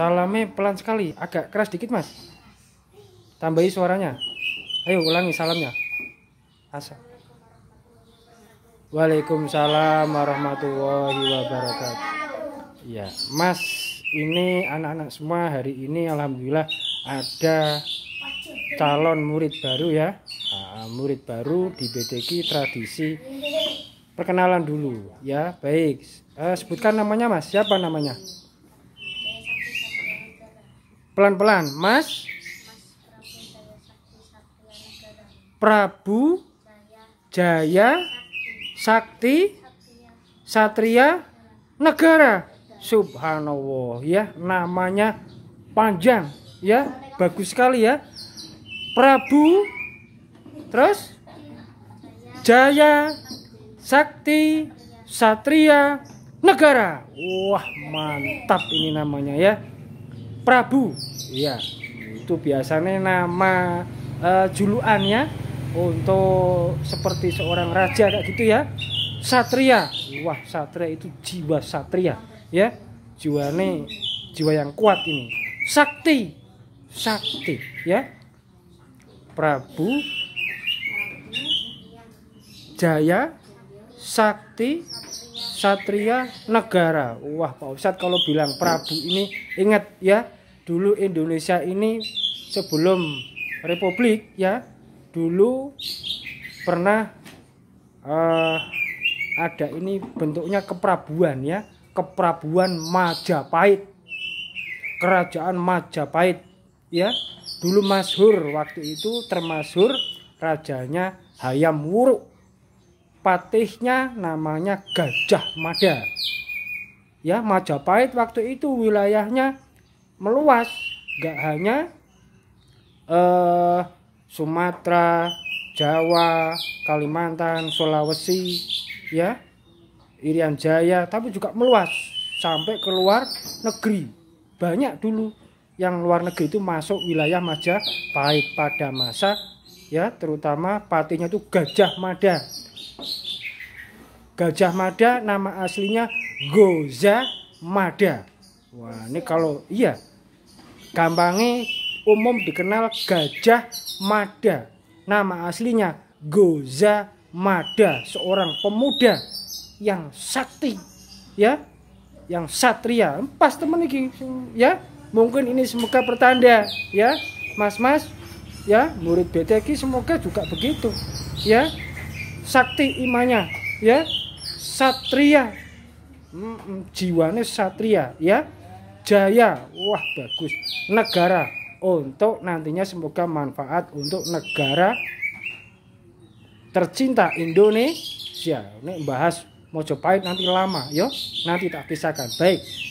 Salamnya pelan sekali, agak keras dikit mas. Tambahi suaranya. Ayo ulangi salamnya. Asa. Waalaikumsalam warahmatullahi wabarakatuh. Ya, Mas, ini anak-anak semua hari ini alhamdulillah ada calon murid baru ya. Ah, murid baru di BTK tradisi perkenalan dulu ya. Baik, eh, sebutkan namanya Mas. Siapa namanya? Pelan-pelan. Mas? Prabu Jaya Sakti Satria Negara. Subhanallah ya, namanya panjang ya, bagus sekali ya. Prabu terus Jaya Sakti Satria Negara. Wah, mantap ini namanya ya. Prabu ya itu biasanya nama uh, eh, juluannya untuk seperti seorang raja kayak gitu ya satria wah satria itu jiwa satria ya jiwa jiwa yang kuat ini sakti sakti ya Prabu Jaya Sakti Satria Negara. Wah, Pak Ustadz kalau bilang Prabu ini ingat ya, dulu Indonesia ini sebelum Republik ya, dulu pernah uh, ada ini bentuknya keprabuan ya, keprabuan Majapahit. Kerajaan Majapahit ya. Dulu Masyhur waktu itu termasyhur rajanya Hayam Wuruk patihnya namanya Gajah Mada. Ya, Majapahit waktu itu wilayahnya meluas, gak hanya eh, Sumatera, Jawa, Kalimantan, Sulawesi, ya, Irian Jaya, tapi juga meluas sampai ke luar negeri. Banyak dulu yang luar negeri itu masuk wilayah Majapahit pada masa ya terutama patihnya itu Gajah Mada Gajah Mada nama aslinya Goza Mada. Wah, ini kalau iya gampangnya umum dikenal Gajah Mada. Nama aslinya Goza Mada, seorang pemuda yang sakti ya, yang satria. Pas temen iki ya. Mungkin ini semoga pertanda ya, Mas-mas ya, murid BTK semoga juga begitu ya. Sakti imannya ya satria jiwanya satria ya jaya wah bagus negara untuk nantinya semoga manfaat untuk negara tercinta Indonesia ini bahas Mojopahit nanti lama yo nanti tak pisahkan baik